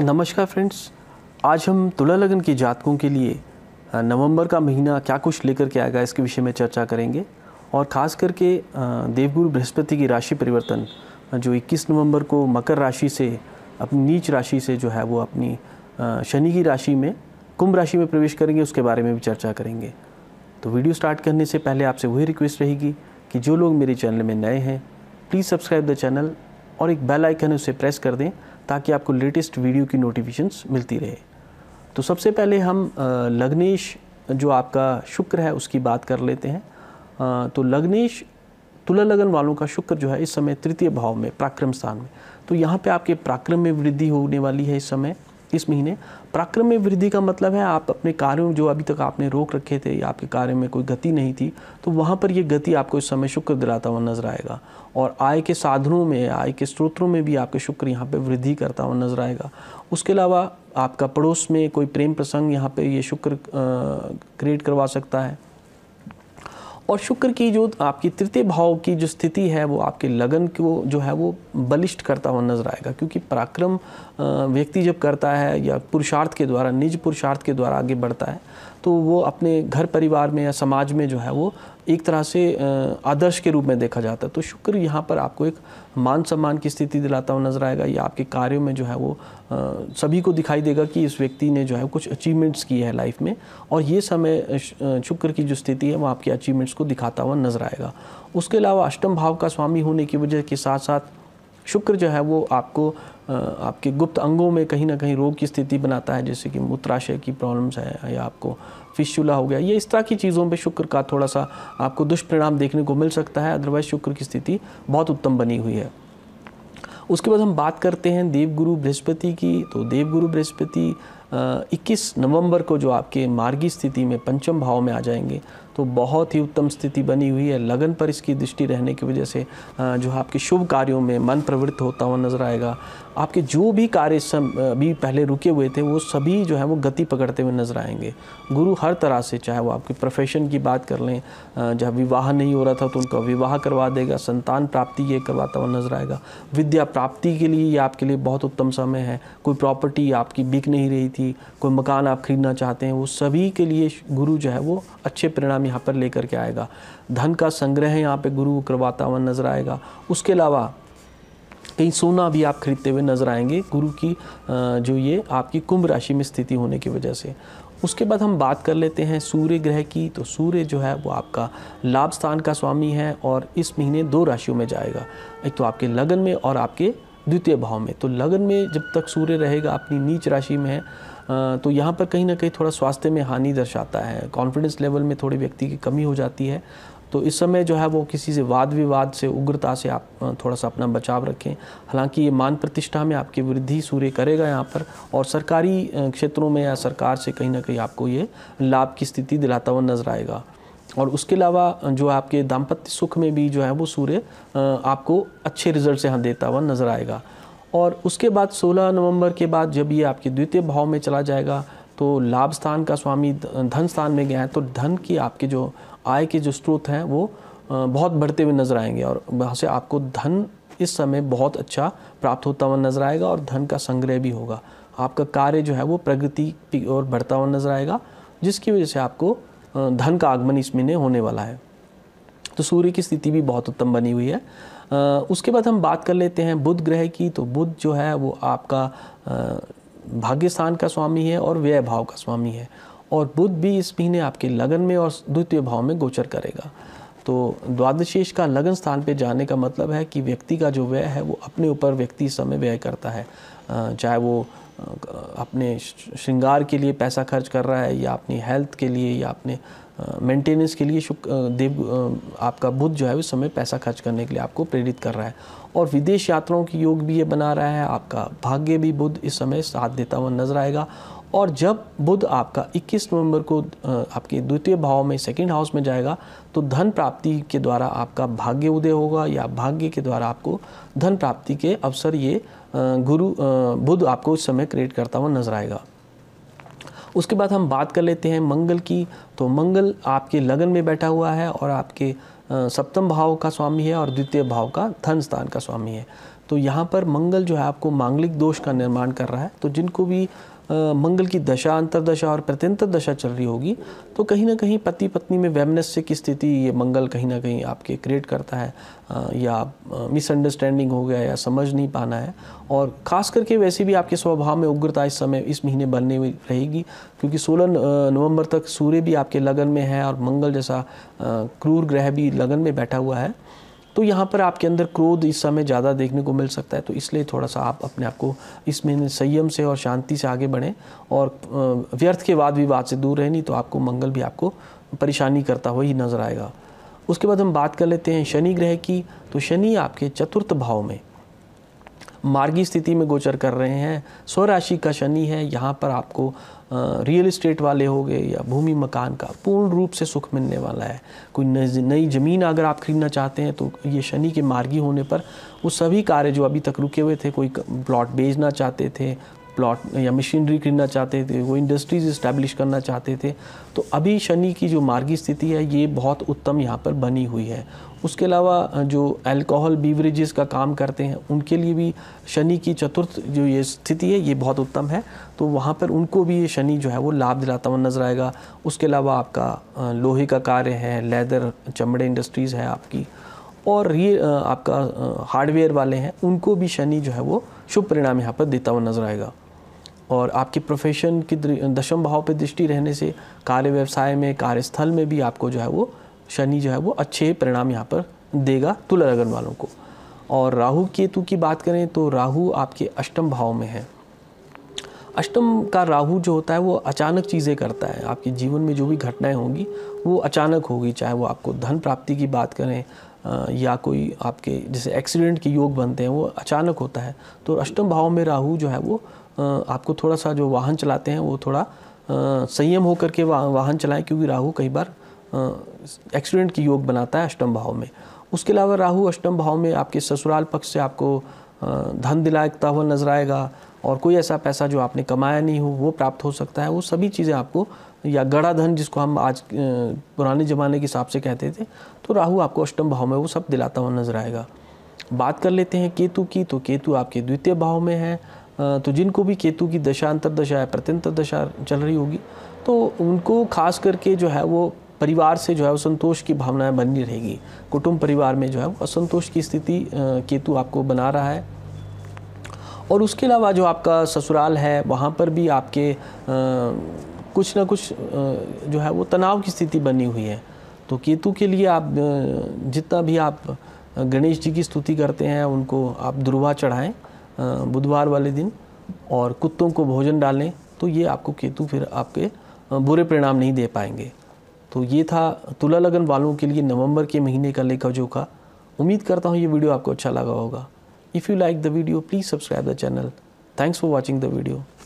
नमस्कार फ्रेंड्स आज हम तुला लगन के जातकों के लिए नवंबर का महीना क्या कुछ लेकर के आएगा इसके विषय में चर्चा करेंगे और ख़ास करके देवगुरु बृहस्पति की राशि परिवर्तन जो 21 नवंबर को मकर राशि से अपनी नीच राशि से जो है वो अपनी शनि की राशि में कुंभ राशि में प्रवेश करेंगे उसके बारे में भी चर्चा करेंगे तो वीडियो स्टार्ट करने से पहले आपसे वही रिक्वेस्ट रहेगी कि जो लोग मेरे चैनल में नए हैं प्लीज़ सब्सक्राइब द चैनल और एक बेल आइकन उसे प्रेस कर दें ताकि आपको लेटेस्ट वीडियो की नोटिफिकेशन मिलती रहे तो सबसे पहले हम लग्नेश जो आपका शुक्र है उसकी बात कर लेते हैं तो लग्नेश तुला लगन वालों का शुक्र जो है इस समय तृतीय भाव में पराक्रम स्थान में तो यहाँ पे आपके पराक्रम में वृद्धि होने वाली है इस समय इस महीने पराक्रम में वृद्धि का मतलब है आप अपने कार्यों जो अभी तक आपने रोक रखे थे या आपके कार्य में कोई गति नहीं थी तो वहाँ पर ये गति आपको इस समय शुक्र दिलाता हुआ नजर आएगा और आय के साधनों में आय के स्रोतों में भी आपके शुक्र यहाँ पर वृद्धि करता हुआ नजर आएगा उसके अलावा आपका पड़ोस में कोई प्रेम प्रसंग यहाँ पर ये शुक्र क्रिएट करवा सकता है और शुक्र की जो आपकी तृतीय भाव की जो स्थिति है वो आपके लगन को जो है वो बलिष्ठ करता हुआ नजर आएगा क्योंकि पराक्रम व्यक्ति जब करता है या पुरुषार्थ के द्वारा निज पुरुषार्थ के द्वारा आगे बढ़ता है तो वो अपने घर परिवार में या समाज में जो है वो एक तरह से आदर्श के रूप में देखा जाता है तो शुक्र यहाँ पर आपको एक मान सम्मान की स्थिति दिलाता हुआ नजर आएगा या आपके कार्यों में जो है वो सभी को दिखाई देगा कि इस व्यक्ति ने जो है कुछ अचीवमेंट्स की है लाइफ में और ये समय शुक्र की जो स्थिति है वो आपके अचीवमेंट्स को दिखाता हुआ नजर आएगा उसके अलावा अष्टम भाव का स्वामी होने की वजह के साथ साथ शुक्र जो है वो आपको आपके गुप्त अंगों में कहीं ना कहीं रोग की स्थिति बनाता है जैसे कि मूत्राशय की प्रॉब्लम्स है या आपको फिशुला हो गया ये इस तरह की चीज़ों पे शुक्र का थोड़ा सा आपको दुष्परिणाम देखने को मिल सकता है अदरवाइज शुक्र की स्थिति बहुत उत्तम बनी हुई है उसके बाद हम बात करते हैं देवगुरु बृहस्पति की तो देवगुरु बृहस्पति 21 नवंबर को जो आपके मार्गी स्थिति में पंचम भाव में आ जाएंगे तो बहुत ही उत्तम स्थिति बनी हुई है लगन पर इसकी दृष्टि रहने की वजह से जो आपके शुभ कार्यों में मन प्रवृत्त होता हुआ नजर आएगा आपके जो भी कार्य सम भी पहले रुके हुए थे वो सभी जो है वो गति पकड़ते हुए नजर आएंगे गुरु हर तरह से चाहे वो आपके प्रोफेशन की बात कर लें जहाँ विवाह नहीं हो रहा था तो उनका विवाह करवा देगा संतान प्राप्ति ये करवाता हुआ नजर आएगा विद्या प्राप्ति के लिए ये आपके लिए बहुत उत्तम समय है कोई प्रॉपर्टी आपकी बिक नहीं रही थी कोई मकान आप खरीदना चाहते हैं वो सभी के लिए गुरु जो है वो अच्छे परिणाम यहाँ पर लेकर के आएगा धन का संग्रह यहाँ पे गुरु करवाता वातावरण नजर आएगा उसके अलावा कहीं सोना भी आप खरीदते हुए नजर आएंगे गुरु की जो ये आपकी कुंभ राशि में स्थिति होने की वजह से उसके बाद हम बात कर लेते हैं सूर्य ग्रह की तो सूर्य जो है वो आपका लाभ स्थान का स्वामी है और इस महीने दो राशियों में जाएगा एक तो आपके लगन में और आपके द्वितीय भाव में तो लगन में जब तक सूर्य रहेगा अपनी नीच राशि में है तो यहाँ पर कहीं ना कहीं थोड़ा स्वास्थ्य में हानि दर्शाता है कॉन्फिडेंस लेवल में थोड़ी व्यक्ति की कमी हो जाती है तो इस समय जो है वो किसी से वाद विवाद से उग्रता से आप थोड़ा सा अपना बचाव रखें हालांकि ये मान प्रतिष्ठा में आपकी वृद्धि सूर्य करेगा यहाँ पर और सरकारी क्षेत्रों में या सरकार से कहीं ना कहीं आपको ये लाभ की स्थिति दिलाता हुआ नजर आएगा और उसके अलावा जो आपके दाम्पत्य सुख में भी जो है वो सूर्य आपको अच्छे रिजल्ट यहाँ देता हुआ नज़र आएगा और उसके बाद 16 नवंबर के बाद जब ये आपके द्वितीय भाव में चला जाएगा तो लाभ स्थान का स्वामी धन स्थान में गया है तो धन की आपके जो आय के जो स्रोत हैं वो बहुत बढ़ते हुए नज़र आएंगे और वहाँ से आपको धन इस समय बहुत अच्छा प्राप्त होता हुआ नज़र आएगा और धन का संग्रह भी होगा आपका कार्य जो है वो प्रगति की ओर बढ़ता हुआ नज़र आएगा जिसकी वजह से आपको धन का आगमन इस महीने होने वाला है तो सूर्य की स्थिति भी बहुत उत्तम बनी हुई है उसके बाद हम बात कर लेते हैं बुध ग्रह की तो बुध जो है वो आपका भाग्य स्थान का स्वामी है और व्यय भाव का स्वामी है और बुध भी इस महीने आपके लगन में और द्वितीय भाव में गोचर करेगा तो द्वादशेष का लगन स्थान पे जाने का मतलब है कि व्यक्ति का जो व्यय है वो अपने ऊपर व्यक्ति समय व्यय करता है चाहे वो अपने श्रृंगार के लिए पैसा खर्च कर रहा है या अपनी हेल्थ के लिए या अपने मेंटेनेंस के लिए शुक्र देव आपका बुद्ध जो है उस समय पैसा खर्च करने के लिए आपको प्रेरित कर रहा है और विदेश यात्राओं की योग भी ये बना रहा है आपका भाग्य भी बुद्ध इस समय साथ देता हुआ नजर आएगा और जब बुध आपका 21 नवंबर को आपके द्वितीय भाव में सेकंड हाउस में जाएगा तो धन प्राप्ति के द्वारा आपका भाग्य उदय होगा या भाग्य के द्वारा आपको धन प्राप्ति के अवसर ये गुरु बुध आपको उस समय क्रिएट करता हुआ नजर आएगा उसके बाद हम बात कर लेते हैं मंगल की तो मंगल आपके लगन में बैठा हुआ है और आपके सप्तम भाव का स्वामी है और द्वितीय भाव का धन स्थान का स्वामी है तो यहाँ पर मंगल जो है आपको मांगलिक दोष का निर्माण कर रहा है तो जिनको भी मंगल की दशा अंतरदशा और प्रत्यंतर दशा चल रही होगी तो कहीं ना कहीं पति पत्नी में वैमनस्य की स्थिति ये मंगल कहीं ना कहीं आपके क्रिएट करता है या मिसअंडरस्टैंडिंग हो गया या समझ नहीं पाना है और ख़ास करके वैसे भी आपके स्वभाव में उग्रता इस समय इस महीने बनने हुई रहेगी क्योंकि 16 नवंबर तक सूर्य भी आपके लगन में है और मंगल जैसा क्रूर ग्रह भी लगन में बैठा हुआ है तो यहाँ पर आपके अंदर क्रोध इस समय ज़्यादा देखने को मिल सकता है तो इसलिए थोड़ा सा आप अपने आप को इसमें संयम से और शांति से आगे बढ़ें और व्यर्थ के बाद विवाद से दूर रहें नहीं तो आपको मंगल भी आपको परेशानी करता हुआ ही नज़र आएगा उसके बाद हम बात कर लेते हैं शनि ग्रह की तो शनि आपके चतुर्थ भाव में मार्गी स्थिति में गोचर कर रहे हैं स्वराशि का शनि है यहाँ पर आपको रियल इस्टेट वाले हो गए या भूमि मकान का पूर्ण रूप से सुख मिलने वाला है कोई नई ज़मीन अगर आप खरीदना चाहते हैं तो ये शनि के मार्गी होने पर वो सभी कार्य जो अभी तक रुके हुए थे कोई प्लॉट बेचना चाहते थे प्लॉट या मशीनरी खरीदना चाहते थे वो इंडस्ट्रीज इस्टेब्लिश करना चाहते थे तो अभी शनि की जो मार्गी स्थिति है ये बहुत उत्तम यहाँ पर बनी हुई है उसके अलावा जो अल्कोहल बीवरेजेस का काम करते हैं उनके लिए भी शनि की चतुर्थ जो ये स्थिति है ये बहुत उत्तम है तो वहाँ पर उनको भी ये शनि जो है वो लाभ दिलाता हुआ नज़र आएगा उसके अलावा आपका लोहे का कार्य है लेदर चमड़े इंडस्ट्रीज़ है आपकी और ये आपका हार्डवेयर वाले हैं उनको भी शनि जो है वो शुभ परिणाम यहाँ पर देता हुआ नज़र आएगा और आपके प्रोफेशन की दशम भाव पर दृष्टि रहने से कार्य व्यवसाय में कार्यस्थल में भी आपको जो है वो शनि जो है वो अच्छे परिणाम यहाँ पर देगा तुला लगन वालों को और राहु केतु की बात करें तो राहु आपके अष्टम भाव में है अष्टम का राहु जो होता है वो अचानक चीज़ें करता है आपके जीवन में जो भी घटनाएं होंगी वो अचानक होगी चाहे वो आपको धन प्राप्ति की बात करें या कोई आपके जैसे एक्सीडेंट के योग बनते हैं वो अचानक होता है तो अष्टम भाव में राहु जो है वो आपको थोड़ा सा जो वाहन चलाते हैं वो थोड़ा संयम होकर के वा, वाहन चलाएं क्योंकि राहु कई बार एक्सीडेंट की योग बनाता है अष्टम भाव में उसके अलावा राहु अष्टम भाव में आपके ससुराल पक्ष से आपको धन दिलाता हुआ नजर आएगा और कोई ऐसा पैसा जो आपने कमाया नहीं हो वो प्राप्त हो सकता है वो सभी चीज़ें आपको या गड़ा धन जिसको हम आज पुराने ज़माने के हिसाब से कहते थे तो राहु आपको अष्टम भाव में वो सब दिलाता हुआ नजर आएगा बात कर लेते हैं केतु की तो केतु आपके द्वितीय भाव में है तो जिनको भी केतु की अंतर दशा है प्रत्यंतर दशा चल रही होगी तो उनको खास करके जो है वो परिवार से जो है वो संतोष की भावनाएं बनी रहेगी कुटुंब परिवार में जो है वो असंतोष की स्थिति केतु आपको बना रहा है और उसके अलावा जो आपका ससुराल है वहाँ पर भी आपके आ, कुछ ना कुछ आ, जो है वो तनाव की स्थिति बनी हुई है तो केतु के लिए आप जितना भी आप गणेश जी की स्तुति करते हैं उनको आप दुर्वा चढ़ाएं बुधवार वाले दिन और कुत्तों को भोजन डालें तो ये आपको केतु फिर आपके बुरे परिणाम नहीं दे पाएंगे तो ये था तुला लगन वालों के लिए नवंबर के महीने का लेखा जोखा उम्मीद करता हूँ ये वीडियो आपको अच्छा लगा होगा if you like the video please subscribe the channel thanks for watching the video